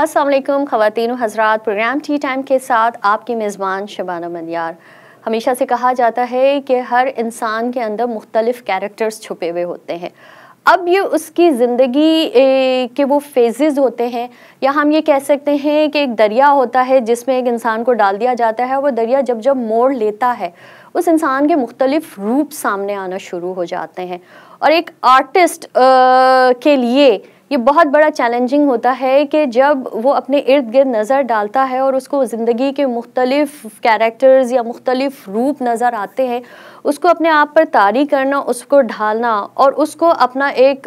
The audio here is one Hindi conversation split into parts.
असलम ख़वान हजरात प्रोग्राम टी टाइम के साथ आपकी मेज़बान शबाना मंदार हमेशा से कहा जाता है कि हर इंसान के अंदर मुख्तलिफ़ कैरेक्टर्स छुपे हुए होते हैं अब ये उसकी ज़िंदगी के वो फेजेस होते हैं या हम ये कह सकते हैं कि एक दरिया होता है जिसमें एक इंसान को डाल दिया जाता है वो दरिया जब जब मोड़ लेता है उस इंसान के मुख्तलिफ रूप सामने आना शुरू हो जाते हैं और एक आर्टिस्ट आ, के लिए ये बहुत बड़ा चैलेंजिंग होता है कि जब वो अपने इर्द गिर्द नज़र डालता है और उसको ज़िंदगी के मुख्तलिफ़ कैरेक्टर्स या मुख्तलिफ़ रूप नज़र आते हैं उसको अपने आप पर तारी करना उसको ढालना और उसको अपना एक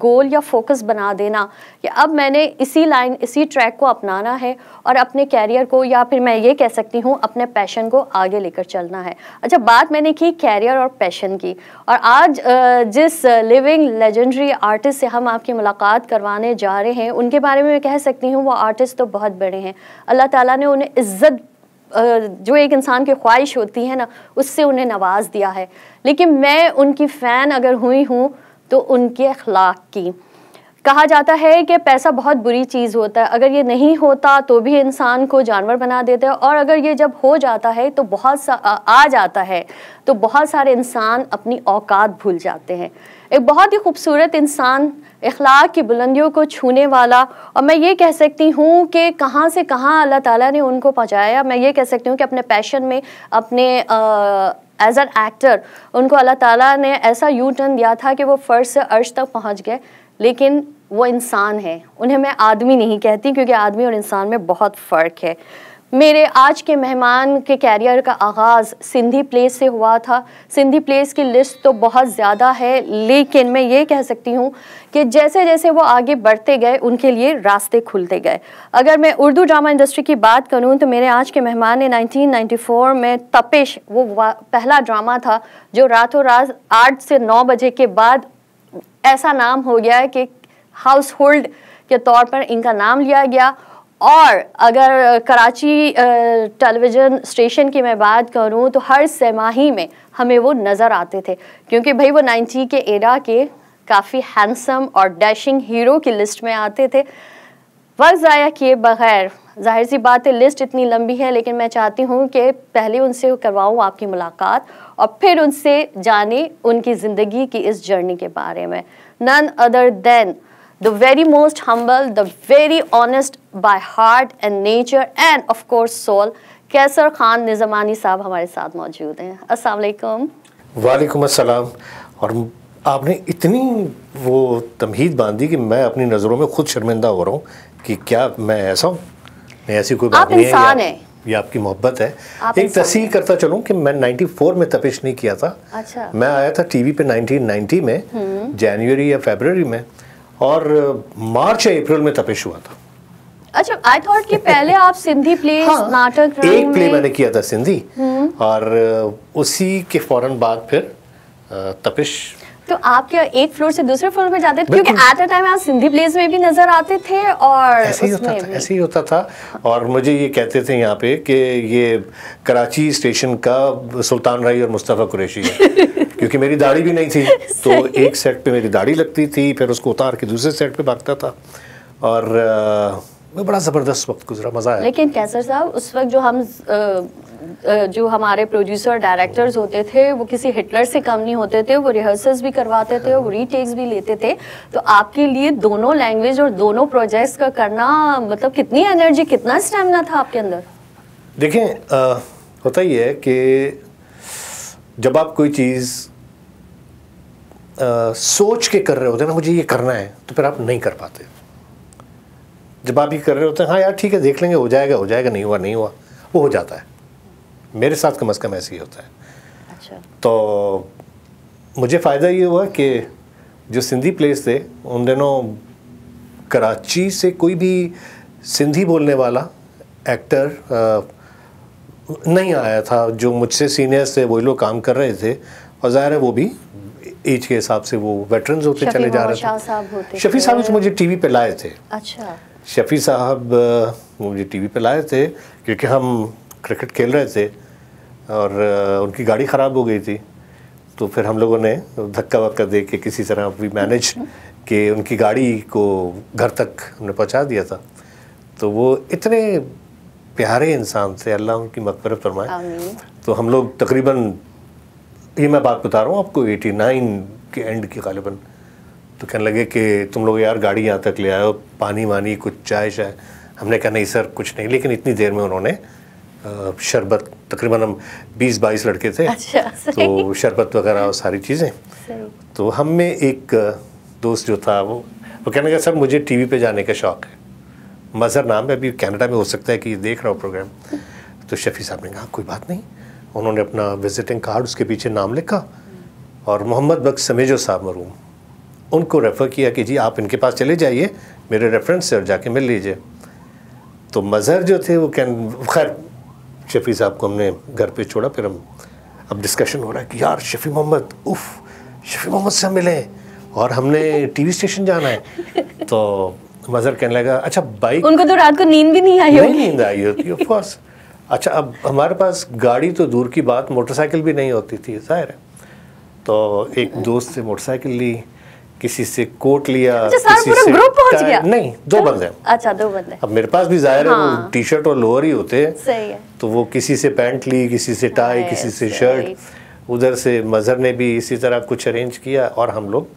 गोल या फोकस बना देना कि अब मैंने इसी लाइन इसी ट्रैक को अपनाना है और अपने कैरियर को या फिर मैं ये कह सकती हूँ अपने पैशन को आगे लेकर चलना है अच्छा बात मैंने की कैरियर और पैशन की और आज जिस लिविंग लेजेंडरी आर्टिस्ट से हम आपकी मुलाकात करवाने जा रहे हैं उनके बारे में मैं कह सकती हूँ वो आर्टिस्ट तो बहुत बड़े हैं अल्लाह ताला ने उन्हें इज्जत जो एक इंसान की ख्वाहिश होती है ना उससे उन्हें नवाज दिया है लेकिन मैं उनकी फ़ैन अगर हुई हूँ तो उनके अखलाक की कहा जाता है कि पैसा बहुत बुरी चीज़ होता है अगर ये नहीं होता तो भी इंसान को जानवर बना देता है और अगर ये जब हो जाता है तो बहुत सा आ जाता है तो बहुत सारे इंसान अपनी औकात भूल जाते हैं एक बहुत ही खूबसूरत इंसान अखलाक की बुलंदियों को छूने वाला और मैं ये कह सकती हूँ कि कहाँ से कहाँ अल्लाह ताला ने उनको पहुँचाया मैं ये कह सकती हूँ कि अपने पैशन में अपने एज एन एक्टर उनको अल्लाह ताला ने ऐसा यू टर्न दिया था कि वो फ़र्श से अर्श तक पहुँच गए लेकिन वो इंसान है उन्हें मैं आदमी नहीं कहती क्योंकि आदमी और इंसान में बहुत फ़र्क है मेरे आज के मेहमान के कैरियर का आगाज़ सिंधी प्लेस से हुआ था सिंधी प्लेस की लिस्ट तो बहुत ज़्यादा है लेकिन मैं ये कह सकती हूँ कि जैसे जैसे वो आगे बढ़ते गए उनके लिए रास्ते खुलते गए अगर मैं उर्दू ड्रामा इंडस्ट्री की बात करूँ तो मेरे आज के मेहमान ने 1994 में तपेश वो पहला ड्रामा था जो रातों रात आठ से नौ बजे के बाद ऐसा नाम हो गया कि हाउस होल्ड के तौर पर इनका नाम लिया गया और अगर कराची टेलीविज़न स्टेशन की मैं बात करूं तो हर सेमाही में हमें वो नज़र आते थे क्योंकि भाई वो नाइन्टी के एरा के काफ़ी हैंडसम और डैशिंग हीरो की लिस्ट में आते थे वक्त ज़ाया किए बगैर जाहिर सी बात है लिस्ट इतनी लंबी है लेकिन मैं चाहती हूँ कि पहले उनसे करवाऊँ आपकी मुलाकात और फिर उनसे जाने उनकी ज़िंदगी की इस जर्नी के बारे में none other than the very most humble, the very honest by heart and nature and of course soul. Kaiser Khan Nizamani साहब हमारे साथ मौजूद हैं alaikum वालेकुम वालेकुम अस्सलाम और आपने इतनी वो तमहीद बांधी कि मैं अपनी नज़रों में खुद शर्मिंदा हो रहा हूँ कि क्या मैं ऐसा हूँ मैं ऐसी कोई बात नहीं इंसान है ये आपकी मोहब्बत है आप एक तस्वीर करता चलूं कि मैं 94 में तपिश नहीं किया था अच्छा मैं आया था टीवी पे 1990 में हम्म। जनवरी या फेबर में और मार्च या अप्रैल में तपेश हुआ था अच्छा आई थॉट कि पहले आप सिंधी प्ले हाँ, नाटक एक प्ले मैंने किया था सिंधी हम्म। और उसी के फौरन बाद फिर तपिश तो आप क्या एक फ्लोर से दूसरे फ्लोर पे जाते थे क्योंकि एट अ टाइम आप सिंधी प्लेस में भी नजर आते थे और ऐसे ही होता था ऐसे ही होता था और मुझे ये कहते थे यहाँ पे कि ये कराची स्टेशन का सुल्तान राय और मुस्तफ़ा कुरैशी है क्योंकि मेरी दाढ़ी भी नहीं थी तो एक सेट पे मेरी दाढ़ी लगती थी फिर उसको उतार के दूसरे सेट पे भागता था और आ, बड़ा ज़बरदस्त वक्त गुजरा मज़ा आया लेकिन कैसर साहब उस वक्त जो हम जो हमारे प्रोड्यूसर डायरेक्टर्स होते थे वो किसी हिटलर से कम नहीं होते थे वो रिहर्सल्स भी करवाते थे वो रीटेक्स भी लेते थे तो आपके लिए दोनों लैंग्वेज और दोनों प्रोजेक्ट्स का करना मतलब कितनी एनर्जी कितना स्टेमिना था आपके अंदर देखें आ, होता ही है कि जब आप कोई चीज़ सोच के कर रहे होते हैं ना मुझे ये करना है तो फिर आप नहीं कर पाते जब आप ये कर रहे होते हैं हाँ यार ठीक है देख लेंगे हो जाएगा हो जाएगा नहीं हुआ नहीं हुआ वो हो जाता है मेरे साथ कम अज़ कम ऐसे ही होता है अच्छा तो मुझे फ़ायदा ये हुआ कि जो सिंधी प्लेस थे उन दिनों कराची से कोई भी सिंधी बोलने वाला एक्टर नहीं आया था जो मुझसे सीनियर्स थे वही लोग काम कर रहे थे और ज़ाहिर है वो भी एज के हिसाब से वो वेटरन होते चले जा रहे थे शफी साहब मुझे वी पे लाए थे अच्छा शफी साहब मुझे वी पर लाए थे क्योंकि हम क्रिकेट खेल रहे थे और उनकी गाड़ी ख़राब हो गई थी तो फिर हम लोगों ने धक्का वक्का दे के किसी तरह भी मैनेज के उनकी गाड़ी को घर तक हमने पहुंचा दिया था तो वो इतने प्यारे इंसान से अल्लाह उनकी मकबर फरमाए तो हम लोग तकरीबन ये मैं बात बता रहा हूँ आपको एटी नाइन के एंड की गालिबा तो कहने लगे कि तुम लोग यार गाड़ी यहाँ तक ले आयो पानी वानी कुछ चाय शाय हमने कहा नहीं सर कुछ नहीं लेकिन इतनी देर में उन्होंने शरबत तकरीबन हम 20-22 लड़के थे अच्छा, तो शरबत वगैरह और सारी चीज़ें तो हम में एक दोस्त जो था वो वो कहने लगा सर मुझे टी पे जाने का शौक़ है मज़र नाम है अभी कनाडा में हो सकता है कि देख रहा हो प्रोग्राम तो शफ़ी साहब ने कहा कोई बात नहीं उन्होंने अपना विजिटिंग कार्ड उसके पीछे नाम लिखा और मोहम्मद बख्त समेजो साहब मरूम उनको रेफ़र किया कि जी आप इनके पास चले जाइए मेरे रेफरेंस से और जाके मिल लीजिए तो मज़हर जो थे वो कैन खैर शफ़ी साहब को हमने घर पे छोड़ा फिर हम अब डिस्कशन हो रहा है कि यार शफ़ी मोहम्मद उफ़ शफ़ी मोहम्मद से मिले और हमने टीवी स्टेशन जाना है तो मजहर कहने लगा अच्छा बाइक उनको तो रात को नींद भी नहीं आई नहीं नींद आई होती ऑफ कोर्स अच्छा अब हमारे पास गाड़ी तो दूर की बात मोटरसाइकिल भी नहीं होती थी जाहिर है तो एक दोस्त से मोटरसाइकिल ली किसी से कोट लिया अच्छा, किसी से ग्रुप पहुंच गया नहीं दो बंदे अच्छा दो बंदे अब मेरे पास भी जाहिर है हाँ। टी शर्ट और लोअर ही होते सही है तो वो किसी से पैंट ली किसी से टाई किसी से शर्ट उधर से मजहर ने भी इसी तरह कुछ अरेंज किया और हम लोग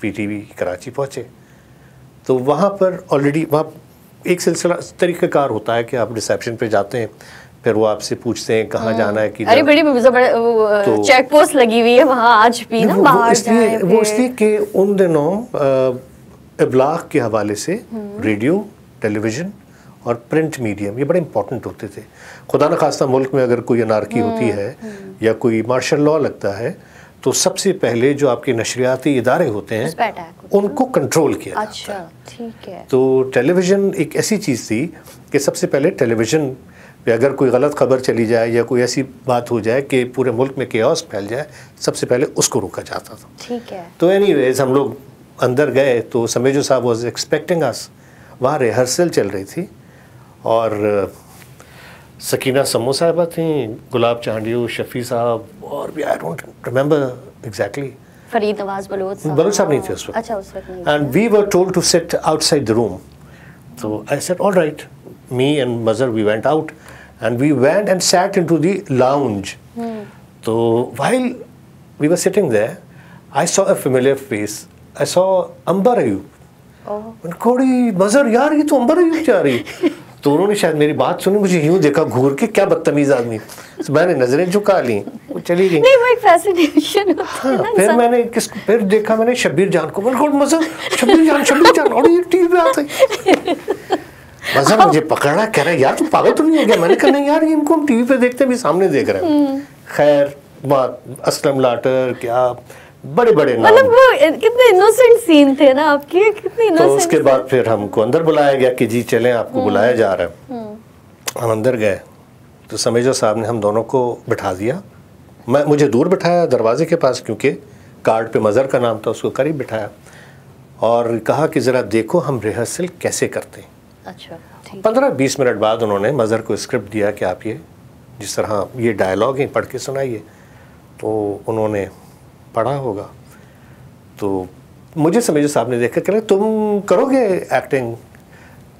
पीटीवी कराची पहुंचे तो वहाँ पर ऑलरेडी वहाँ एक सिलसिला तरीक़ाकार होता है कि आप रिसेप्शन पे जाते हैं फिर वो आपसे पूछते हैं कहाँ हाँ। जाना है कि अरे बड़ी मतलब तो, चेक पोस्ट लगी हुई है वहाँ आज भी ना बाहर इसलिए वो इसलिए कि उन दिनों इबलाग के हवाले से रेडियो हम्म। टेलीविज़न और प्रिंट मीडियम ये बड़े इंपॉर्टेंट होते थे खुदा न खास्ता मुल्क में अगर कोई अनारकी होती हम्म, है हम्म। या कोई मार्शल लॉ लगता है तो सबसे पहले जो आपके नशरियाती इदारे होते हैं उनको कंट्रोल किया अच्छा, जाता है ठीक है तो टेलीविज़न एक ऐसी चीज़ थी कि सबसे पहले टेलीविज़न पे अगर कोई गलत खबर चली जाए या कोई ऐसी बात हो जाए कि पूरे मुल्क में केस फैल जाए सबसे पहले उसको रोका जाता था ठीक है तो एनी हम लोग अंदर गए तो समेजो साहब वॉज एक्सपेक्टिंग अस वहाँ रिहर्सल चल रही थी और सकीना समो साहबा थी गुलाब चांडियो शफी साहब और भी I don't remember exactly Farid Nawaz Baloch साहब बलोच साहब नहीं थे उस वक्त अच्छा उस वक्त and we were told to sit outside the room तो I said all right me and Mazhar we went out and we went and sat into the lounge तो while we were sitting there I saw a familiar face I saw Ambar Ayub कोड़ी मजर यार ये तो अंबर अयूब जा रही तो उन्होंने शायद मेरी बात सुनी मुझे यूं देखा घूर के क्या बदतमीज आदमी तो मैंने नजरें झुका ली वो चली गई नहीं वो एक फैसिनेशन हाँ, फिर मैंने किस फिर देखा मैंने शब्बीर जान को बिल्कुल मजा शब्बीर जान शब्बीर जान और ये टीवी पे आते मजा मुझे पकड़ा कह रहा यार तू पागल तो नहीं हो गया मैंने कहा नहीं यार इनको हम टीवी पे देखते हैं भी सामने देख रहे हैं हम्म। खैर बात असलम लाटर क्या बड़े बड़े मतलब वो कितने इनोसेंट सीन थे ना आपके कितने तो उसके बाद फिर हमको अंदर बुलाया गया कि जी चले आपको हम्म। बुलाया जा रहा है हम्म। हम अंदर गए तो समेजर साहब ने हम दोनों को बिठा दिया मैं मुझे दूर बिठाया दरवाजे के पास क्योंकि कार्ड पे मज़र का नाम था उसको करीब बिठाया और कहा कि ज़रा देखो हम रिहर्सल कैसे करते हैं अच्छा पंद्रह बीस मिनट बाद उन्होंने मज़र को स्क्रिप्ट दिया कि आप ये जिस तरह ये डायलॉग हैं पढ़ के सुनाइए तो उन्होंने पढ़ा होगा तो मुझे समझो साहब ने देखकर कह तुम करोगे एक्टिंग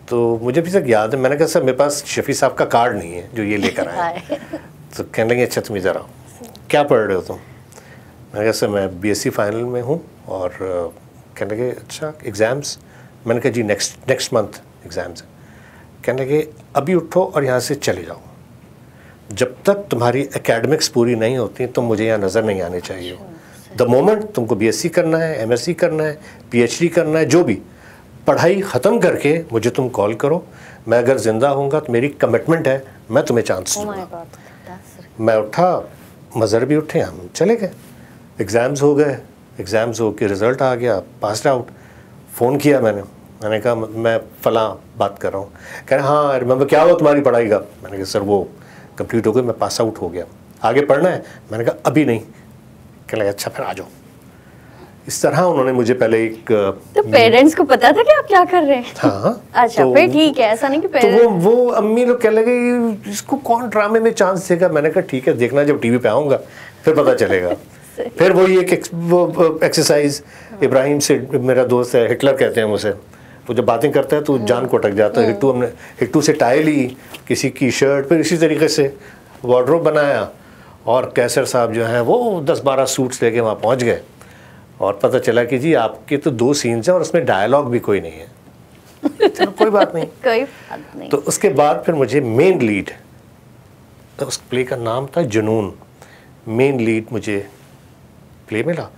तो मुझे भी तक याद है मैंने कहा सर मेरे पास शफी साहब का कार्ड नहीं है जो ये लेकर आए तो कहने लगे अच्छा तुम्हें ज़रा क्या पढ़ रहे हो तुम मैंने कहा सर मैं बीएससी फाइनल में हूँ और कहने लगे अच्छा एग्ज़ाम्स मैंने कहा जी नेक्स्ट नेक्स्ट मंथ एग्ज़ाम्स कहने लगे अभी उठो और यहाँ से चले जाओ जब तक तुम्हारी एकेडमिक्स पूरी नहीं होती तो मुझे यहाँ नज़र नहीं आनी चाहिए द मोमेंट तुमको बीएससी करना है एमएससी करना है पीएचडी करना है जो भी पढ़ाई ख़त्म करके मुझे तुम कॉल करो मैं अगर ज़िंदा हूँ तो मेरी कमिटमेंट है मैं तुम्हें चांस दूँगा oh मैं उठा मज़र भी उठे हम चले गए एग्ज़ाम्स हो गए एग्ज़ाम्स हो के रिज़ल्ट आ गया पासड आउट फ़ोन किया मैंने मैंने कहा मैं फला बात कर रहा हूँ कह रहे हाँ अरे मैं क्या हुआ तुम्हारी पढ़ाई का मैंने कहा सर वो कंप्लीट हो गई मैं पास आउट हो गया आगे पढ़ना है मैंने कहा अभी नहीं कह लगे अच्छा फिर आ जाओ इस तरह उन्होंने मुझे पहले एक तो पेरेंट्स को पता था कि आप क्या कर रहे हैं हाँ अच्छा तो फिर तो, ठीक है ऐसा नहीं कि पेरेंट्स तो वो वो अम्मी लोग कह लगे इसको कौन ड्रामे में चांस देगा मैंने कहा ठीक है देखना जब टीवी पे आऊंगा फिर पता चलेगा फिर वही एक एक्सरसाइज हाँ। इब्राहिम से मेरा दोस्त है हिटलर कहते हैं उसे वो जब बातें करता है तो हाँ। जान को अटक जाता है हाँ। हिट्टू हमने हिट्टू से टाई ली किसी की शर्ट फिर इसी तरीके से वार्ड्रोब बनाया और कैसर साहब जो हैं वो दस बारह सूट्स लेके वहाँ पहुँच गए और पता चला कि जी आपके तो दो सीन्स हैं और उसमें डायलॉग भी कोई नहीं है चलो कोई बात नहीं कोई बात नहीं तो उसके बाद फिर मुझे मेन लीड तो उस प्ले का नाम था जुनून मेन लीड मुझे प्ले मिला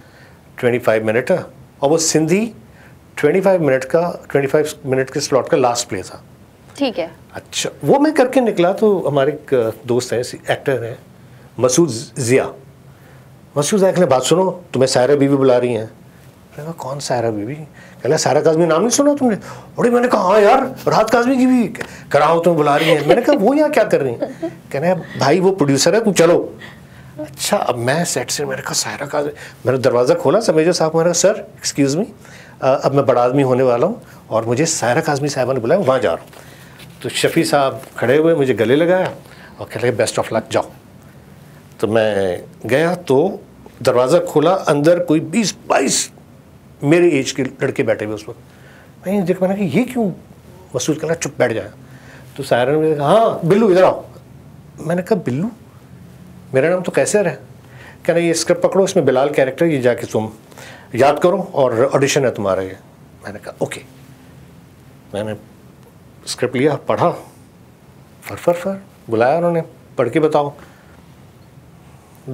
ट्वेंटी फाइव मिनट का और वो सिंधी ट्वेंटी फाइव मिनट का ट्वेंटी फाइव मिनट के स्लॉट का लास्ट प्ले था ठीक है अच्छा वो मैं करके निकला तो हमारे एक दोस्त हैं एक्टर हैं मसूद ज़िया मसूद ज़िया कहने बात सुनो तुम्हें सायरा बीवी बुला रही हैं मैंने कहा कौन सायरा बीवी कहना सायरा काजमी नाम नहीं सुना तुमने अरे मैंने कहा हाँ यार राहत काजमी की भी कराओ तुम्हें बुला रही है मैंने कहा वो यहाँ क्या कर रही है कहने भाई वो प्रोड्यूसर है तुम चलो अच्छा अब मैं सेट से मैंने कहा सायरा काजमी मैंने दरवाज़ा खोला सर मेजर साहब मैंने कहा सर एक्सक्यूज़ मी अब मैं बड़ा आदमी होने वाला हूँ और मुझे सायरा काजमी साहबा ने बुलाया वहाँ जा रहा हूँ तो शफ़ी साहब खड़े हुए मुझे गले लगाया और कह रहे बेस्ट ऑफ लक जाओ तो मैं गया तो दरवाज़ा खोला अंदर कोई बीस बाईस मेरे एज के लड़के बैठे हुए उस वक्त मैंने देख मैंने कहा ये क्यों वसूल कर रहा चुप बैठ जाया तो सायरन ने कहा हाँ बिल्लू इधर आओ मैंने कहा बिल्लू मेरा नाम तो कैसे है कह रहे ये स्क्रिप्ट पकड़ो इसमें बिलाल कैरेक्टर ये जाके तुम याद करो और ऑडिशन है तुम्हारा ये मैंने कहा ओके मैंने स्क्रिप्ट लिया पढ़ा फर फर फर बुलाया उन्होंने पढ़ के बताओ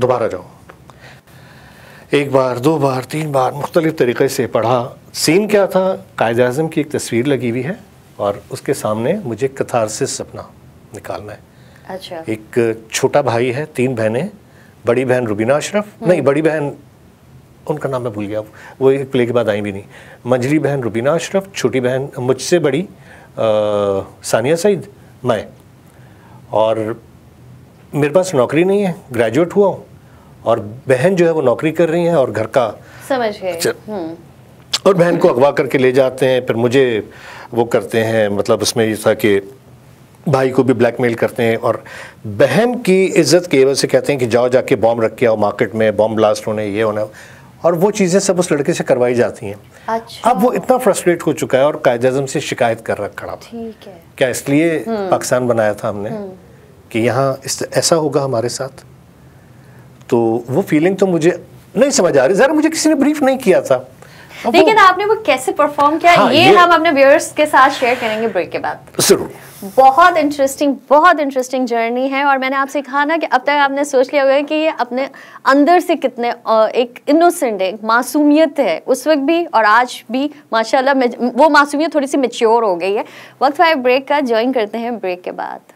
दोबारा जाओ एक बार दो बार तीन बार मुख्तलिफ तरीक़े से पढ़ा सीन क्या था कायद अजम की एक तस्वीर लगी हुई है और उसके सामने मुझे कथारसिस सपना निकालना है अच्छा एक छोटा भाई है तीन बहनें बड़ी बहन रुबीना अशरफ हम्म। नहीं बड़ी बहन उनका नाम मैं भूल गया वो एक प्ले के बाद आई भी नहीं मंझली बहन रुबीना अशरफ छोटी बहन मुझसे बड़ी आ, सानिया सईद मैं और मेरे पास नौकरी नहीं है ग्रेजुएट हुआ हूँ और बहन जो है वो नौकरी कर रही है और घर का समझ गए अच्छा। हम्म। और बहन को अगवा करके ले जाते हैं फिर मुझे वो करते हैं मतलब उसमें ये था कि भाई को भी ब्लैकमेल करते हैं और बहन की इज्जत की वजह से कहते हैं कि जाओ जाके बॉम्ब रख के आओ मार्केट में बॉम्ब ब्लास्ट होने ये होना और वो चीज़ें सब उस लड़के से करवाई जाती हैं अच्छा। अब वो इतना फ्रस्ट्रेट हो चुका है और कायद अजम से शिकायत कर रखा खड़ा है क्या इसलिए हम्म। पाकिस्तान बनाया था हमने हम्म। कि यहाँ इस ऐसा होगा हमारे साथ तो वो फीलिंग तो मुझे नहीं समझ आ रही ज़रा मुझे किसी ने ब्रीफ नहीं किया था लेकिन आपने वो कैसे परफॉर्म किया हाँ, ये, ये हम अपने व्यूअर्स के साथ शेयर करेंगे ब्रेक के बाद जरूर बहुत इंटरेस्टिंग बहुत इंटरेस्टिंग जर्नी है और मैंने आपसे कहा ना कि अब तक आपने सोच लिया होगा कि ये अपने अंदर से कितने एक इनोसेंट है मासूमियत है उस वक्त भी और आज भी माशाल्लाह वो मासूमियत थोड़ी सी मेच्योर हो गई है वक्त फाइव ब्रेक का ज्वाइन करते हैं ब्रेक के बाद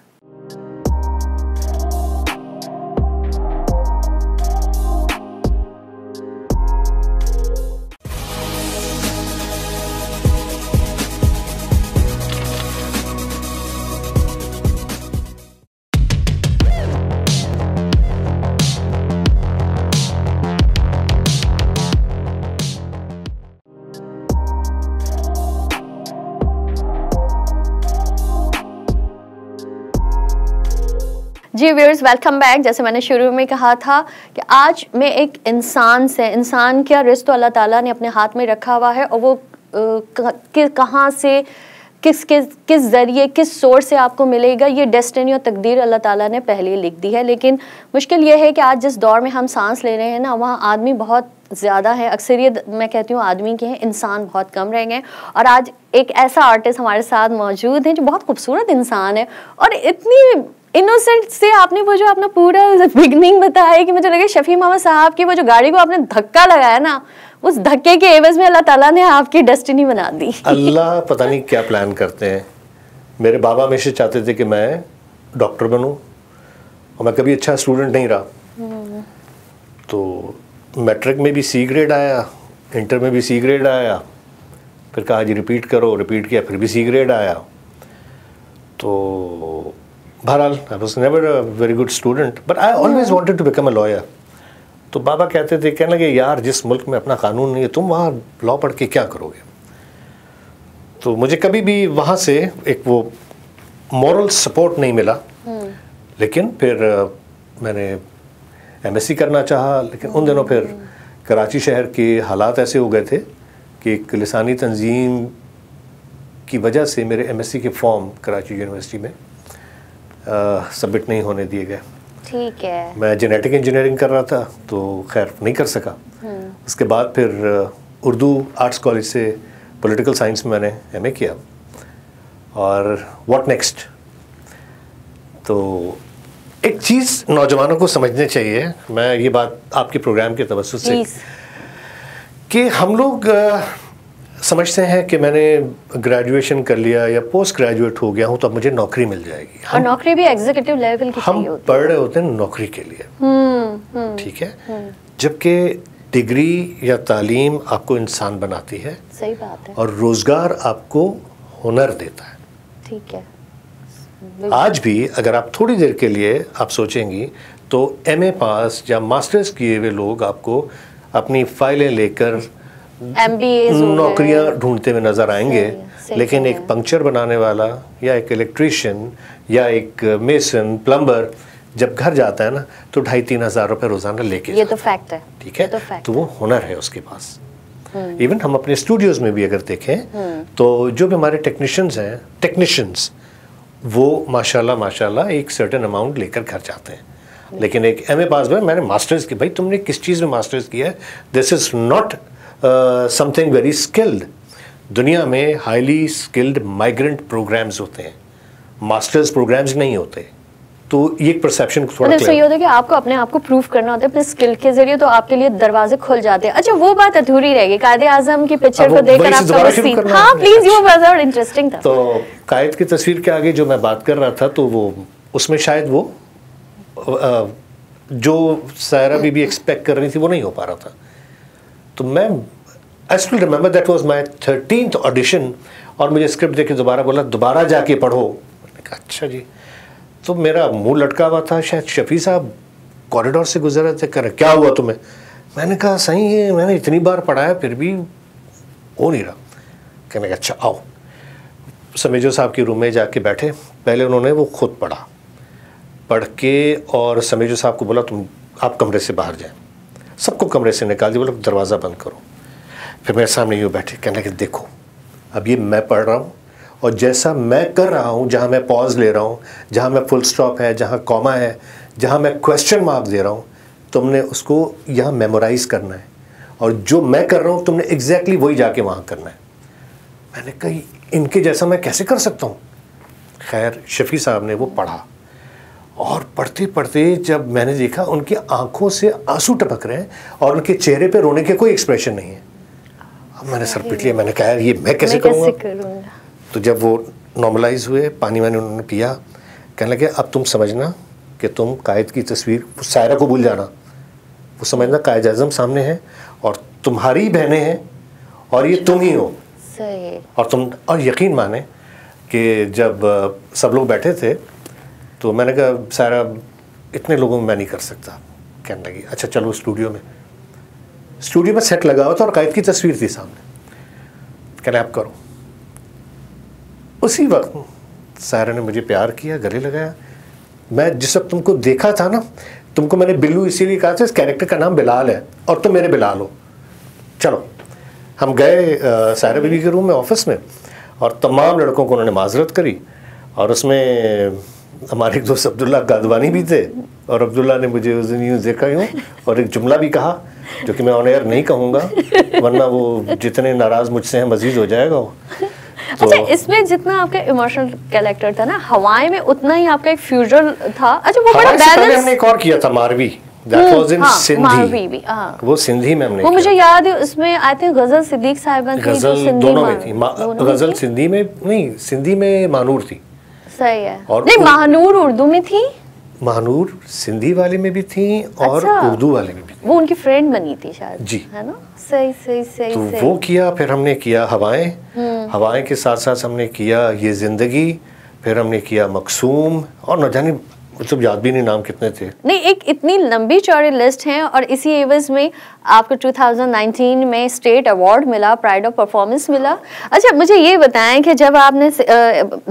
जी व्यूअर्स वेलकम बैक जैसे मैंने शुरू में कहा था कि आज मैं एक इंसान से इंसान क्या रिस्क तो अल्लाह ताला ने अपने हाथ में रखा हुआ है और वो कि कहाँ से किस किस किस ज़रिए किस सोर्स से आपको मिलेगा ये डेस्टिनी और तकदीर अल्लाह ताला ने पहले लिख दी है लेकिन मुश्किल ये है कि आज जिस दौर में हम सांस ले रहे हैं ना वहाँ आदमी बहुत ज़्यादा है अक्सरियत मैं कहती हूँ आदमी के हैं इंसान बहुत कम रह गए और आज एक ऐसा आर्टिस्ट हमारे साथ मौजूद हैं जो बहुत खूबसूरत इंसान है और इतनी इनोसेंट से आपने वो जो अपना पूरा बिगनिंग बताया कि मुझे लगे शफी मामा साहब की वो जो गाड़ी को आपने धक्का लगाया ना उस धक्के के एवज में अल्लाह ताला ने आपकी डेस्टिनी बना दी अल्लाह पता नहीं क्या प्लान करते हैं मेरे बाबा हमेशा चाहते थे कि मैं डॉक्टर बनूं और मैं कभी अच्छा स्टूडेंट नहीं रहा तो मैट्रिक में भी सी ग्रेड आया इंटर में भी सी ग्रेड आया फिर कहा जी रिपीट करो रिपीट किया फिर भी सी ग्रेड आया तो बहरहाल I was never a very good student but I always wanted to become a lawyer तो बाबा कहते थे कहने लगे यार जिस मुल्क में अपना कानून नहीं है तुम वहाँ लॉ पढ़ के क्या करोगे तो मुझे कभी भी वहाँ से एक वो मॉरल सपोर्ट नहीं मिला hmm. लेकिन फिर मैंने एम करना चाहा लेकिन उन दिनों फिर hmm. कराची शहर के हालात ऐसे हो गए थे कि एक लसानी तंजीम की वजह से मेरे एम के फॉर्म कराची यूनिवर्सिटी में सबमिट नहीं होने दिए गए ठीक है मैं जेनेटिक इंजीनियरिंग कर रहा था तो खैर नहीं कर सका हम्म। उसके बाद फिर उर्दू आर्ट्स कॉलेज से पॉलिटिकल साइंस में मैंने एम किया और वॉट नेक्स्ट तो एक चीज़ नौजवानों को समझनी चाहिए मैं ये बात आपके प्रोग्राम के तवसत से कि हम लोग समझते हैं कि मैंने ग्रेजुएशन कर लिया या पोस्ट ग्रेजुएट हो गया हूँ तो अब मुझे नौकरी मिल जाएगी और नौकरी भी एग्जीक्यूटिव लेवल की हम पढ़ रहे होते हैं नौकरी के लिए हम्म, हम्म। ठीक है हम्म। जबकि डिग्री या तालीम आपको इंसान बनाती है सही बात है और रोजगार आपको हुनर देता है ठीक है आज भी अगर आप थोड़ी देर के लिए आप सोचेंगी तो एम पास या मास्टर्स किए हुए लोग आपको अपनी फाइलें लेकर नौकरियां ढूंढते हुए नजर आएंगे लेकिन एक पंक्चर बनाने वाला या एक इलेक्ट्रिशियन या एक मेसन प्लम्बर जब घर जाता है ना तो ढाई तीन हजार रुपए रोजाना लेके ये तो फैक्ट है ठीक है तो, तो वो हुनर है उसके पास इवन हम्म। हम अपने स्टूडियोज में भी अगर देखें हम्म। तो जो भी हमारे टेक्नीशियंस हैं टेक्नीशियंस वो माशाल्लाह माशाल्लाह एक सर्टेन अमाउंट लेकर घर जाते हैं हम्म। लेकिन एक एम ए पास में मैंने मास्टर्स की भाई तुमने किस चीज़ में मास्टर्स किया है this is not something very skilled दुनिया में हाईली स्किल्ड माइग्रेंट प्रोग्राम्स होते हैं मास्टर्स प्रोग्राम्स नहीं होते तो ये एक परसेप्शन थोड़ा मतलब ये होता है कि आपको अपने आप को प्रूव करना होता है अपने स्किल के जरिए तो आपके लिए दरवाजे खुल जाते हैं अच्छा वो बात अधूरी रहेगी कायदे आजम की पिक्चर को देखकर आप समझ हाँ प्लीज वो बहुत इंटरेस्टिंग था तो कायद की तस्वीर के आगे जो मैं बात कर रहा था तो वो उसमें शायद वो जो सायरा बीबी एक्सपेक्ट कर रही थी वो नहीं हो पा रहा था तो मैं I still remember that was my thirteen audition और मुझे स्क्रिप्ट देख के दोबारा बोला दोबारा जाके पढ़ो मैंने कहा अच्छा जी तो मेरा मुंह लटका हुआ था शायद शफी साहब कॉरिडोर से गुजर रहे थे कर क्या हुआ तुम्हें मैंने कहा सही है मैंने इतनी बार पढ़ाया फिर भी हो नहीं रहा कहने का अच्छा आओ समेजो साहब के रूम में जाके बैठे पहले उन्होंने वो खुद पढ़ा पढ़ के और समेजो साहब को बोला तुम आप कमरे से बाहर जाएं सबको कमरे से निकाल दिया बोलो दरवाज़ा बंद करो फिर मेरे सामने यूँ बैठे कहने लगे देखो अब ये मैं पढ़ रहा हूँ और जैसा मैं कर रहा हूँ जहाँ मैं पॉज ले रहा हूँ जहाँ मैं फुल स्टॉप है जहाँ कॉमा है जहाँ मैं क्वेश्चन मार्क दे रहा हूँ तुमने उसको यहाँ मेमोराइज करना है और जो मैं कर रहा हूँ तुमने एग्जैक्टली वही जाके वहाँ करना है मैंने कही इनके जैसा मैं कैसे कर सकता हूँ खैर शफ़ी साहब ने वो पढ़ा और पढ़ते पढ़ते जब मैंने देखा उनकी आंखों से आंसू टपक रहे हैं और उनके चेहरे पे रोने के कोई एक्सप्रेशन नहीं है अब मैंने सर पिट लिया मैंने कहा ये मैं कैसे करूँगा तो जब वो नॉर्मलाइज हुए पानी वानी उन्होंने पिया कहने लगे अब तुम समझना कि तुम कायद की तस्वीर सायरा को भूल जाना वो समझना कायद अजम सामने है और तुम्हारी बहनें हैं और ये तुम ही हो सही और तुम और यकीन माने कि जब सब लोग बैठे थे तो मैंने कहा सारा इतने लोगों में मैं नहीं कर सकता कहने लगी अच्छा चलो स्टूडियो में स्टूडियो में सेट लगा हुआ था और कैद की तस्वीर थी सामने कहने आप करो उसी वक्त सारा ने मुझे प्यार किया गले लगाया मैं जिस वक्त तुमको देखा था ना तुमको मैंने बिल्लू इसीलिए कहा था इस कैरेक्टर का नाम बिलाल है और तुम मेरे बिलाल हो चलो हम गए सारा बीबी के रूम में ऑफिस में और तमाम लड़कों को उन्होंने माजरत करी और उसमें हमारे एक दोस्त अब्दुल्ला गादवानी भी थे और अब्दुल्ला ने मुझे उस दिन यूँ देखा यूँ और एक जुमला भी कहा जो कि मैं ऑन एयर नहीं कहूँगा वरना वो जितने नाराज़ मुझसे हैं मजीद हो जाएगा वो अच्छा, तो अच्छा इसमें जितना आपका इमोशनल कैरेक्टर था ना हवाएं में उतना ही आपका एक फ्यूजन था अच्छा वो बड़ा बैलेंस हमने एक और किया था Marvi that was in Sindhi Marvi भी हाँ। वो सिंधी में हमने वो मुझे याद है उसमें आई थिंक गजल सिद्दीक साहिबा गजल दोनों में थी गजल सिंधी में नहीं सिंधी में मानूर थी सही है और नहीं महानूर उर्दू में थी महानूर सिंधी वाले में भी थी और अच्छा, उर्दू वाले में भी वो उनकी फ्रेंड बनी थी शायद जी है ना सही सही सही तो सही। वो किया फिर हमने किया हवाएं हम्म। हवाएं के साथ साथ हमने किया ये जिंदगी फिर हमने किया मकसूम और न जाने मतलब याद भी नहीं नाम कितने थे नहीं एक इतनी लंबी चौड़ी लिस्ट है और इसी एवज में आपको 2019 में स्टेट अवार्ड मिला प्राइड ऑफ परफॉर्मेंस मिला अच्छा मुझे ये बताएं कि जब आपने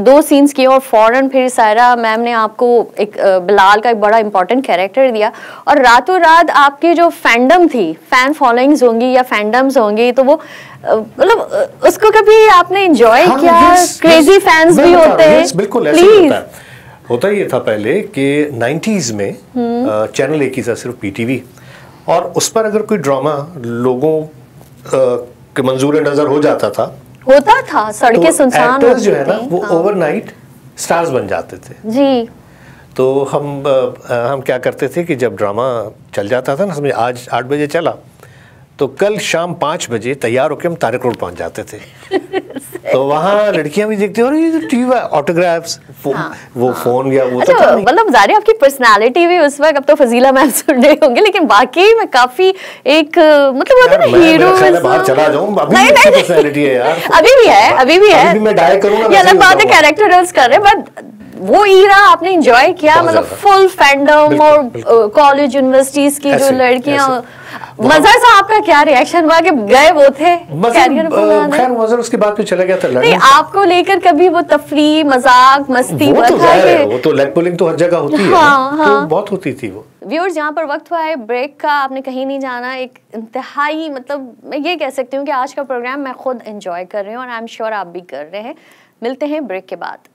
दो सीन्स किए और फौरन फिर सायरा मैम ने आपको एक बिलाल का एक बड़ा इंपॉर्टेंट कैरेक्टर दिया और रातों रात आपकी जो फैंडम थी फैन फॉलोइंग्स होंगी या फैंडम्स होंगी तो वो मतलब उसको कभी आपने इंजॉय हाँ, किया क्रेजी फैंस भी होते हैं बिल्कुल प्लीज होता ये था पहले कि 90s में चैनल हम्म। एक ही था सिर्फ पीटीवी और उस पर अगर कोई ड्रामा लोगों के मंजूर नजर हो जाता था होता था सड़कें तो जो है ना वो हाँ। स्टार्स बन जाते थे जी तो हम आ, हम क्या करते थे कि जब ड्रामा चल जाता था ना समझ आज आठ बजे चला तो कल शाम पाँच बजे तैयार होकर हम तारक रोड पहुंच जाते थे तो वहाँ लड़कियां भी देखती और ये टीवी ऑटोग्राफ्स हाँ, वो हाँ, फोन या वो तो अच्छा, मतलब जारी आपकी पर्सनालिटी भी उस वक्त अब तो फजीला मैम सुन रहे होंगे लेकिन बाकी मैं काफी एक मतलब होता है हीरो बाहर चला जाऊं अभी नहीं, नहीं, भी है अभी भी है कैरेक्टर रोल्स कर रहे बट वो ईरा आपने एंजॉय किया मतलब फुल फैंडम और कॉलेज यूनिवर्सिटीज की जो लड़कियां साहब आपका क्या रिएक्शन हुआ कि गए वो थे खैर उसके बाद तो चला गया था नहीं आपको लेकर कभी वो तफरी मजाक मस्ती वो तो है वो तो लेग पुलिंग तो हर जगह होती है हाँ, तो हाँ। बहुत होती थी वो व्यूअर्स यहाँ पर वक्त हुआ है ब्रेक का आपने कहीं नहीं जाना एक इंतहाई मतलब मैं ये कह सकती हूँ कि आज का प्रोग्राम मैं खुद एंजॉय कर रही हूँ और आई एम श्योर आप भी कर रहे हैं मिलते हैं ब्रेक के बाद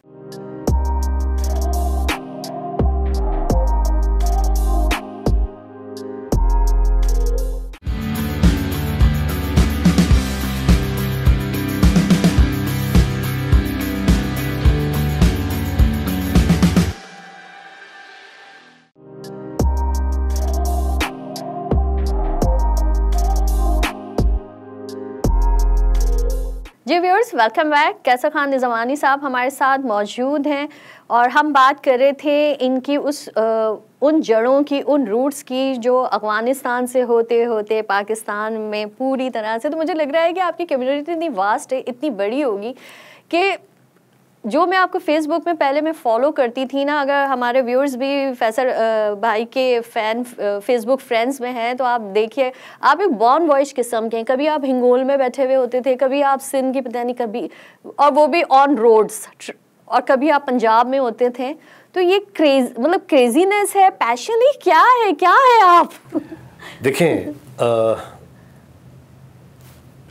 viewers welcome back Kaiser Khan Nizamani साहब हमारे साथ मौजूद हैं और हम बात कर रहे थे इनकी उस आ, उन जड़ों की उन रूट्स की जो अफगानिस्तान से होते होते पाकिस्तान में पूरी तरह से तो मुझे लग रहा है कि आपकी कम्युनिटी इतनी वास्ट है इतनी बड़ी होगी कि जो मैं आपको फेसबुक में पहले मैं फॉलो करती थी ना अगर हमारे व्यूअर्स भी फैसर भाई के फैन फेसबुक फ्रेंड्स में हैं तो आप देखिए आप एक बॉर्न वॉइस किस्म के हैं कभी आप हिंगोल में बैठे हुए होते थे कभी आप सिंध की पता नहीं कभी और वो भी ऑन रोड्स और कभी आप पंजाब में होते थे तो ये क्रेज मतलब क्रेजीनेस है पैशन ही क्या है क्या है आप देखें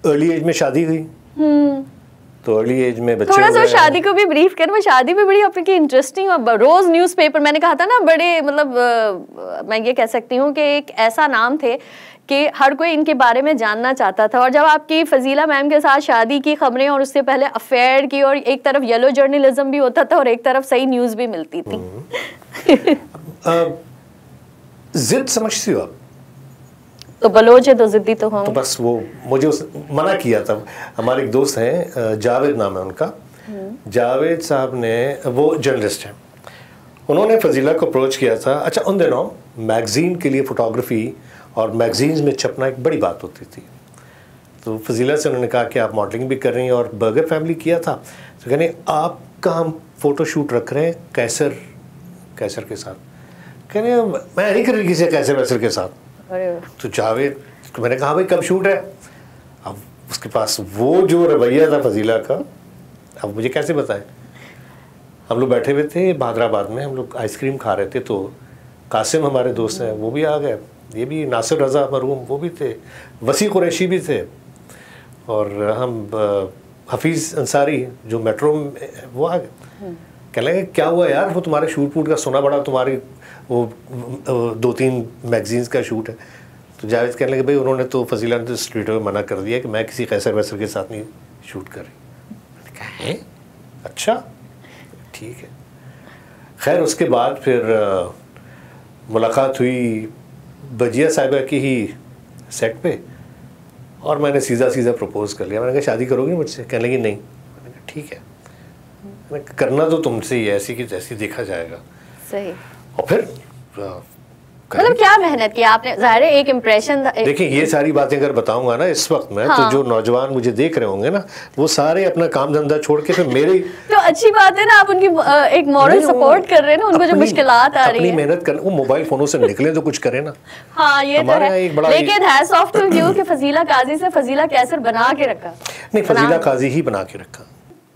अर्ली एज में शादी हुई हम्म। तो अर्ली एज में बच्चे थोड़ा सा शादी को भी ब्रीफ कर मैं शादी भी बड़ी आपकी इंटरेस्टिंग और रोज न्यूज़पेपर मैंने कहा था ना बड़े मतलब मैं ये कह सकती हूँ कि एक ऐसा नाम थे कि हर कोई इनके बारे में जानना चाहता था और जब आपकी फजीला मैम के साथ शादी की खबरें और उससे पहले अफेयर की और एक तरफ येलो जर्नलिज्म भी होता था और एक तरफ सही न्यूज़ भी मिलती थी हम्म। जिद समझती हो आप तो बलोच है तो ज़िद्दी तो हम तो बस वो मुझे उस मना किया था हमारे एक दोस्त हैं जावेद नाम है उनका हम्म। जावेद साहब ने वो जर्नलिस्ट हैं उन्होंने फजीला को अप्रोच किया था अच्छा उन दिनों मैगज़ीन के लिए फ़ोटोग्राफ़ी और मैगज़ीन्स में छपना एक बड़ी बात होती थी तो फजीला से उन्होंने कहा कि आप मॉडलिंग भी कर रही हैं और बर्गर फैमिली किया था तो कहने आपका हम फ़ोटो शूट रख रहे हैं कैसर कैसर के साथ कहने मैं नहीं कर रही किसी कैसर वैसर के साथ तो जावेद तो मैंने कहा भाई कब शूट है अब उसके पास वो जो रवैया था फजीला का अब मुझे कैसे बताएं हम लोग बैठे हुए थे भादराबाद में हम लोग आइसक्रीम खा रहे थे तो कासिम हमारे दोस्त हैं वो भी आ गए ये भी नासिर रज़ा मरूम वो भी थे वसी कुरैशी भी थे और हम हफीज़ अंसारी जो मेट्रो में वो आ गए हम्म। कह लेंगे क्या हुआ यार वो तुम्हारे शूट फूट का सुना बड़ा तुम्हारी वो दो तीन मैगजीन्स का शूट है तो जावेद कहने लगे भाई उन्होंने तो फजीला ने तो स्टूडियो में मना कर दिया कि मैं किसी कैसर वैसर के साथ नहीं शूट कर रही कहा अच्छा ठीक है खैर उसके बाद फिर मुलाकात हुई बजिया साहिबा की ही सेट पे और मैंने सीधा सीधा प्रपोज़ कर लिया मैंने कहा शादी करोगी मुझसे कहने लगी नहीं मैंने कहा ठीक है करना तो तुमसे ही ऐसी कि जैसी देखा जाएगा सही और फिर हाँ। मतलब क्या मेहनत की आपने जाहिर एक इम्प्रेशन देखिए ये सारी बातें अगर बताऊंगा ना इस वक्त में तो हाँ। तो जो नौजवान मुझे देख रहे होंगे ना वो सारे अपना काम धंधा छोड़ के फिर मेरे तो अच्छी बात है ना आप उनकी एक मॉरल सपोर्ट कर रहे हैं ना उनको जो मुश्किल आ रही है मेहनत कर वो मोबाइल फोनों से निकले तो कुछ करे ना हाँ ये तो फजीला काजी से फजीला कैसर बना के रखा नहीं फजीला काजी ही बना के रखा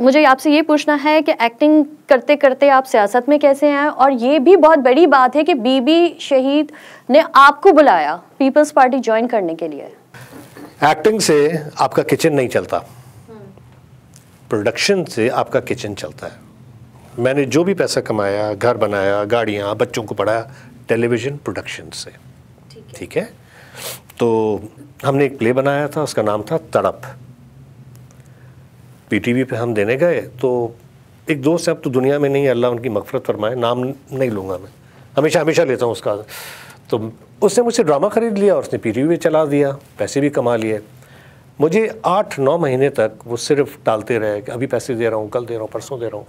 मुझे आपसे ये पूछना है कि एक्टिंग करते करते आप सियासत में कैसे आए और ये भी बहुत बड़ी बात है कि बीबी शहीद ने आपको बुलाया पीपल्स पार्टी ज्वाइन करने के लिए एक्टिंग से आपका किचन नहीं चलता प्रोडक्शन से आपका किचन चलता है मैंने जो भी पैसा कमाया घर बनाया गाड़ियाँ बच्चों को पढ़ाया टेलीविज़न प्रोडक्शन से ठीक है।, ठीक है तो हमने एक प्ले बनाया था उसका नाम था तड़प पीटीवी पे हम देने गए तो एक दोस्त है अब तो दुनिया में नहीं है अल्लाह उनकी मफ़रत फरमाए नाम नहीं लूँगा मैं हमेशा हमेशा लेता हूँ उसका तो उसने मुझसे ड्रामा ख़रीद लिया और उसने पी टी चला दिया पैसे भी कमा लिए मुझे आठ नौ महीने तक वो सिर्फ डालते रहे कि अभी पैसे दे रहा हूँ कल दे रहा हूँ परसों दे रहा हूँ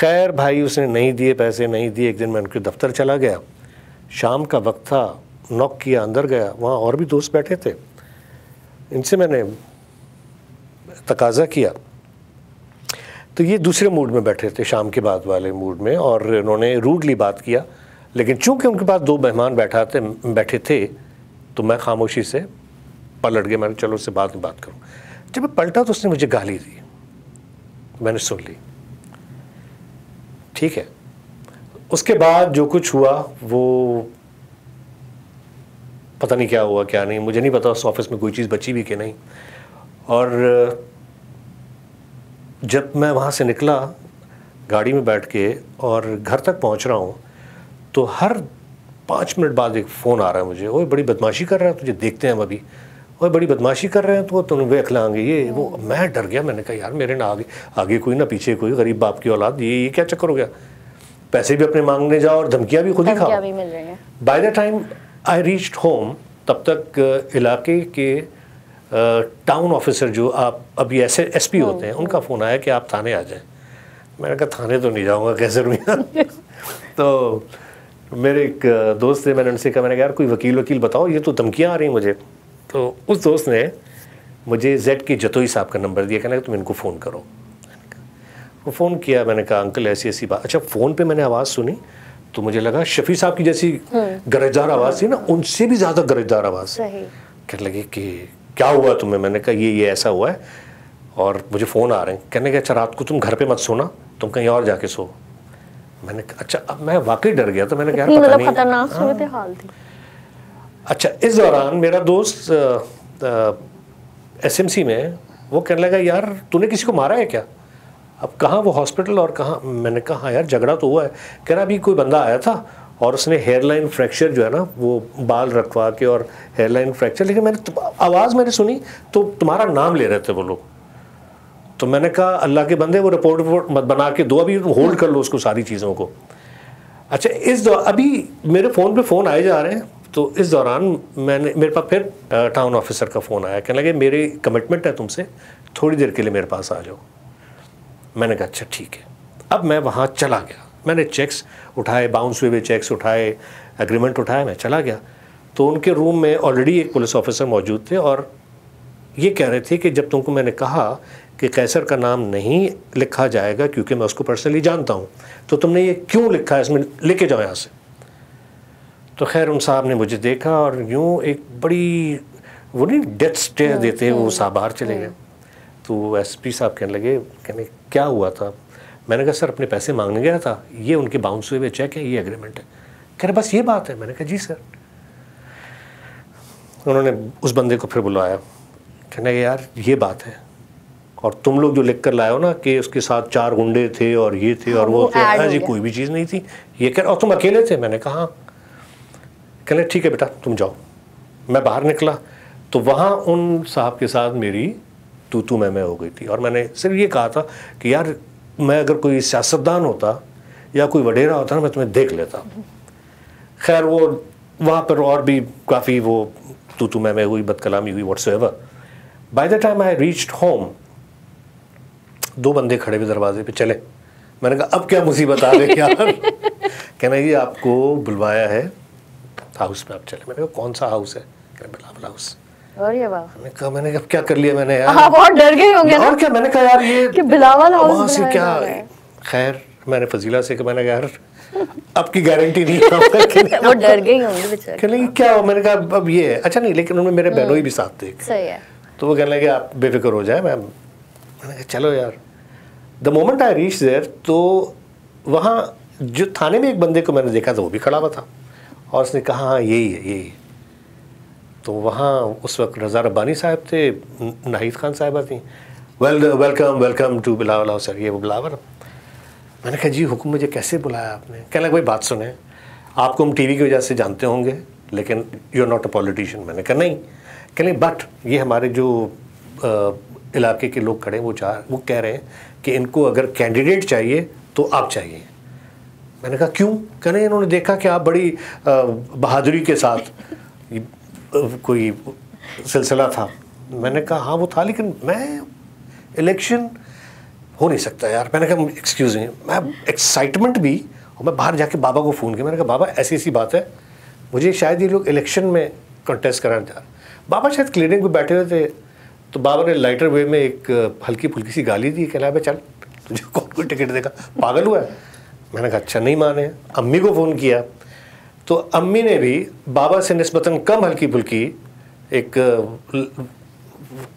खैर भाई उसने नहीं दिए पैसे नहीं दिए एक दिन मैं उनके दफ्तर चला गया शाम का वक्त था नॉक किया अंदर गया वहाँ और भी दोस्त बैठे थे इनसे मैंने तकाजा किया तो ये दूसरे मूड में बैठे थे शाम के बाद वाले मूड में और उन्होंने रूडली बात किया लेकिन चूंकि उनके पास दो मेहमान बैठा थे बैठे थे तो मैं खामोशी से पलट गया मैंने चलो उससे बाद में बात करूँ जब मैं पलटा तो उसने मुझे गाली दी मैंने सुन ली ठीक है उसके बाद जो कुछ हुआ वो पता नहीं क्या हुआ क्या नहीं मुझे नहीं पता उस ऑफिस में कोई चीज़ बची भी कि नहीं और जब मैं वहाँ से निकला गाड़ी में बैठ के और घर तक पहुँच रहा हूँ तो हर पाँच मिनट बाद एक फ़ोन आ रहा है मुझे वो बड़ी बदमाशी कर रहे हैं तुझे देखते हैं हम अभी वो बड़ी बदमाशी कर रहे हैं तो तुम वे खिलाएंगे ये वो मैं डर गया मैंने कहा यार मेरे ना आगे आगे कोई ना पीछे कोई गरीब बाप की औलाद ये ये क्या चक्कर हो गया पैसे भी अपने मांगने जाओ और धमकियाँ भी खुद ही खाओ by the time I reach home तब तक इलाके के टाउन ऑफिसर जो आप अभी ऐसे पी oh, होते हैं oh. उनका फ़ोन आया कि आप थाने आ जाएं मैंने कहा थाने तो नहीं जाऊँगा कैसे मियाँ तो मेरे एक दोस्त थे मैंने उनसे कहा मैंने कहा यार कोई वकील वकील बताओ ये तो धमकियाँ आ रही मुझे तो उस दोस्त ने मुझे जेड के जतोई साहब का नंबर दिया कहना तुम इनको फ़ोन करो वो फ़ोन किया मैंने कहा अंकल ऐसी ऐसी बात अच्छा फ़ोन पे मैंने आवाज़ सुनी तो मुझे लगा शफी साहब की जैसी हम्म। गरजदार आवाज़ थी ना हम्म। उनसे भी ज़्यादा गरजदार आवाज़ कहने लगे कि क्या हुआ तुम्हें मैंने कहा ये ये ऐसा हुआ है और मुझे फ़ोन आ रहे हैं कहने के अच्छा रात को तुम घर पे मत सोना तुम कहीं और जाके सो मैंने अच्छा अब मैं वाकई डर गया तो मैंने कहा मतलब खतरनाक हाँ। अच्छा इस दौरान मेरा दोस्त एस एम में वो कहने लगा यार तूने किसी को मारा है क्या अब कहाँ वो हॉस्पिटल और कहाँ मैंने कहा हाँ यार झगड़ा तो हुआ है कह रहा अभी कोई बंदा आया था और उसने हेयरलाइन फ्रैक्चर जो है ना वो बाल रखवा के और हेयरलाइन फ्रैक्चर लेकिन मैंने आवाज़ मैंने सुनी तो तुम्हारा नाम ले रहे थे वो लोग तो मैंने कहा अल्लाह के बंदे वो रिपोर्ट वपोर्ट मत बना के दो अभी होल्ड कर लो उसको सारी चीज़ों को अच्छा इस दौर अभी मेरे फ़ोन पे फ़ोन आए जा रहे हैं तो इस दौरान मैंने मेरे पास फिर टाउन ऑफिसर का फ़ोन आया कहने लगे मेरी कमिटमेंट है तुमसे थोड़ी देर के लिए मेरे पास आ जाओ मैंने कहा अच्छा ठीक है अब मैं वहाँ चला गया मैंने चेक्स उठाए बाउंस हुए हुए चेक्स उठाए एग्रीमेंट उठाए मैं चला गया तो उनके रूम में ऑलरेडी एक पुलिस ऑफिसर मौजूद थे और ये कह रहे थे कि जब तुमको मैंने कहा कि कैसर का नाम नहीं लिखा जाएगा क्योंकि मैं उसको पर्सनली जानता हूँ तो तुमने ये क्यों लिखा है इसमें लेके जाओ यहाँ से तो खैर उन साहब ने मुझे देखा और यूँ एक बड़ी वो नहीं डेथ स्टेयर देते वो साहब बाहर चले हाँ। गए तो एसपी साहब कहने लगे कहने क्या हुआ था मैंने कहा सर अपने पैसे मांगने गया था ये उनके बाउंस हुए हुए चेक है ये एग्रीमेंट है कह रहे बस ये बात है मैंने कहा जी सर उन्होंने उस बंदे को फिर बुलाया कहने यार ये बात है और तुम लोग जो लिख कर लाए हो ना कि उसके साथ चार गुंडे थे और ये थे हाँ, और वो, थे हाँ जी कोई भी चीज़ नहीं थी ये कह और तुम अकेले थे मैंने कहा हाँ। कहने ठीक है बेटा तुम जाओ मैं बाहर निकला तो वहाँ उन साहब के साथ मेरी तू तू मैं मैं हो गई थी और मैंने सिर्फ ये कहा था कि यार मैं अगर कोई सियासतदान होता या कोई वडेरा होता ना मैं तुम्हें देख लेता खैर वो वहाँ पर और भी काफ़ी वो तू तू मैं मैं हुई बदकलामी हुई whatsoever by the time I reached home दो बंदे खड़े हुए दरवाजे पे चले मैंने कहा अब क्या मुसीबत आ गई क्या कहना ये आपको बुलवाया है हाउस में आप चले मैंने कहा कौन सा हाउस है कहना बिलावल हाउस मैंने कहा मैंने अब क्या कर लिया मैंने यार हाँ, बहुत डर गए होंगे और क्या मैंने कहा यार ये कि बिलावल हाउस वहाँ से क्या खैर मैंने फजीला से मैंने यार आपकी गारंटी नहीं वो डर गए होंगे बेचारे क्या हो मैंने कहा अब ये अच्छा नहीं लेकिन उनमें मेरे बहनों हम्म। भी साथ थे सही है तो वो कहने लगे आप बेफिक्र हो जाए मैम मैंने कहा चलो यार the moment I reach there तो वहाँ जो थाने में एक बंदे को मैंने देखा था वो भी खड़ा हुआ था और उसने कहा हाँ यही है यही है तो वहाँ उस वक्त रजा रब्बानी साहब थे नाहिद खान साहबा थी वेल वेलकम वेलकम टू बिलावला सर ये वो बिलावर मैंने कहा जी हुक्म मुझे कैसे बुलाया आपने कहना लगा भाई बात सुने आपको हम टीवी की वजह से जानते होंगे लेकिन you are not a politician मैंने कहा नहीं कह नहीं बट ये हमारे जो आ, uh, इलाके के लोग खड़े हैं वो चाह वो कह रहे हैं कि इनको अगर कैंडिडेट चाहिए तो आप चाहिए मैंने कहा क्यों कह कहने इन्होंने देखा कि आप बड़ी आ, uh, बहादुरी के साथ कोई सिलसिला था मैंने कहा हाँ वो था लेकिन मैं इलेक्शन हो नहीं सकता यार मैंने कहा एक्सक्यूज नहीं मैं एक्साइटमेंट भी और मैं बाहर जाके बाबा को फ़ोन किया मैंने कहा बाबा ऐसी ऐसी बात है मुझे शायद ये लोग इलेक्शन में कंटेस्ट कराने जा रहे बाबा शायद क्लिनिक में बैठे हुए थे तो बाबा ने लाइटर वे में एक हल्की फुल्की सी गाली दी कहला भाई चल तुझे कौन कोई टिकट देगा पागल हुआ है मैंने कहा अच्छा नहीं माने अम्मी को फ़ोन किया तो अम्मी ने भी बाबा से नस्बता कम हल्की फुल्की एक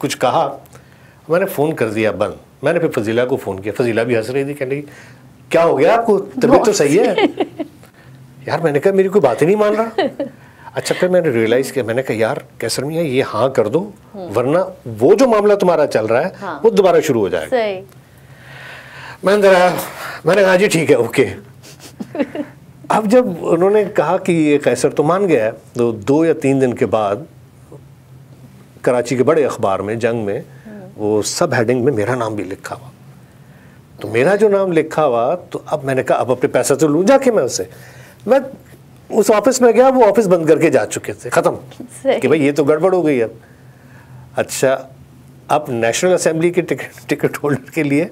कुछ कहा मैंने फ़ोन कर दिया बंद मैंने फिर फजीला को फ़ोन किया फजीला भी हंस रही थी कहने की क्या हो गया आपको तबीयत तो सही है यार मैंने कहा मेरी कोई बात ही नहीं मान रहा अच्छा फिर मैंने रियलाइज़ किया मैंने कहा यार कैसर मियाँ ये हाँ कर दो हम्म। वरना वो जो मामला तुम्हारा चल रहा है हाँ। वो दोबारा शुरू हो जाएगा मैंने मैंने कहा हाँ जी ठीक है ओके अब जब उन्होंने कहा कि ये कैसर तो मान गया है तो दो या तीन दिन के बाद कराची के बड़े अखबार में जंग में वो सब हेडिंग में मेरा नाम भी लिखा हुआ तो मेरा जो नाम लिखा हुआ तो अब मैंने कहा अब अपने पैसा तो लूँ जाके मैं उसे मैं उस ऑफिस में गया वो ऑफिस बंद करके जा चुके थे ख़त्म कि भाई ये तो गड़बड़ हो गई अब अच्छा अब नेशनल असेंबली के टिकट टिकट होल्डर के लिए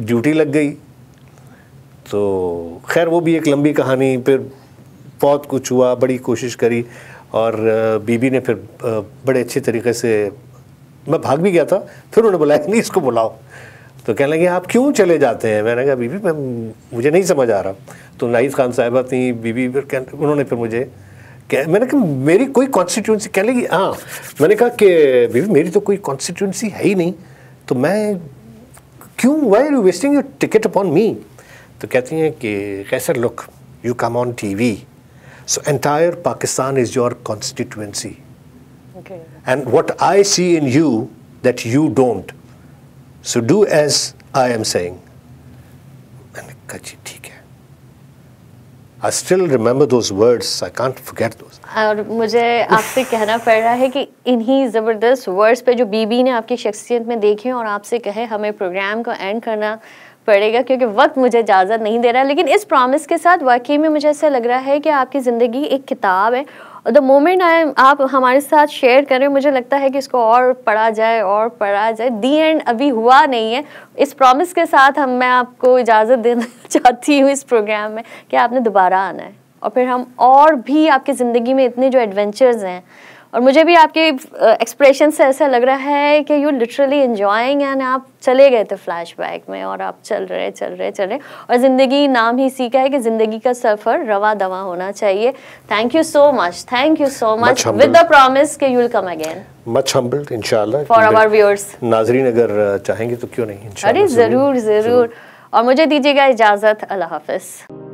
ड्यूटी लग गई तो खैर वो भी एक लंबी कहानी फिर बहुत कुछ हुआ बड़ी कोशिश करी और बीबी ने फिर बड़े अच्छे तरीके से मैं भाग भी गया था फिर उन्होंने बोला नहीं इसको बुलाओ तो कहने लगे आप क्यों चले जाते हैं मैंने कहा बीबी मैं मुझे नहीं समझ आ रहा तो नाइज खान साहिबा थी बीबी फिर कह उन्होंने फिर मुझे कह मैंने कहा मेरी कोई कॉन्स्टिट्यूंसी कह लगी हाँ मैंने कहा कि बीबी मेरी तो कोई कॉन्स्टिट्यूंसी है ही नहीं तो मैं क्यों why are you wasting your ticket upon me तो कहती हैं कि Kaiser look you come on T V so entire Pakistan is your constituency and what I see in you that you don't so do as I am saying मैंने कहा जी ठीक है I still remember those words I can't forget those और मुझे आपसे कहना पड़ रहा है कि इन्हीं ज़बरदस्त वर्ड्स पे जो बीबी ने आपकी शख्सियत में देखे और आपसे कहे हमें प्रोग्राम को एंड करना पड़ेगा क्योंकि वक्त मुझे इजाज़त नहीं दे रहा लेकिन इस प्रॉमिस के साथ वाकई में मुझे ऐसा लग रहा है कि आपकी ज़िंदगी एक किताब है और द मोमेंट आई आप हमारे साथ शेयर करें मुझे लगता है कि इसको और पढ़ा जाए और पढ़ा जाए दी एंड अभी हुआ नहीं है इस प्रॉमिस के साथ हम मैं आपको इजाज़त देना चाहती हूँ इस प्रोग्राम में कि आपने दोबारा आना है और फिर हम और भी आपकी ज़िंदगी में इतने जो एडवेंचर्स हैं और मुझे भी आपके एक्सप्रेशन से ऐसा लग रहा है कि यू लिटरली इन्जॉइंग एंड आप चले गए थे फ्लैशबैक में और आप चल रहे चल रहे चल रहे और ज़िंदगी नाम ही सीखा है कि ज़िंदगी का सफ़र रवा दवा होना चाहिए thank you so much thank you so much with the promise के you will come again much humbled इंशाल्लाह फॉर आवर व्यूअर्स नाजरीन अगर चाहेंगे तो क्यों नहीं अरे ज़रूर ज़रूर और मुझे दीजिएगा इजाज़त अल्लाह हाफिज़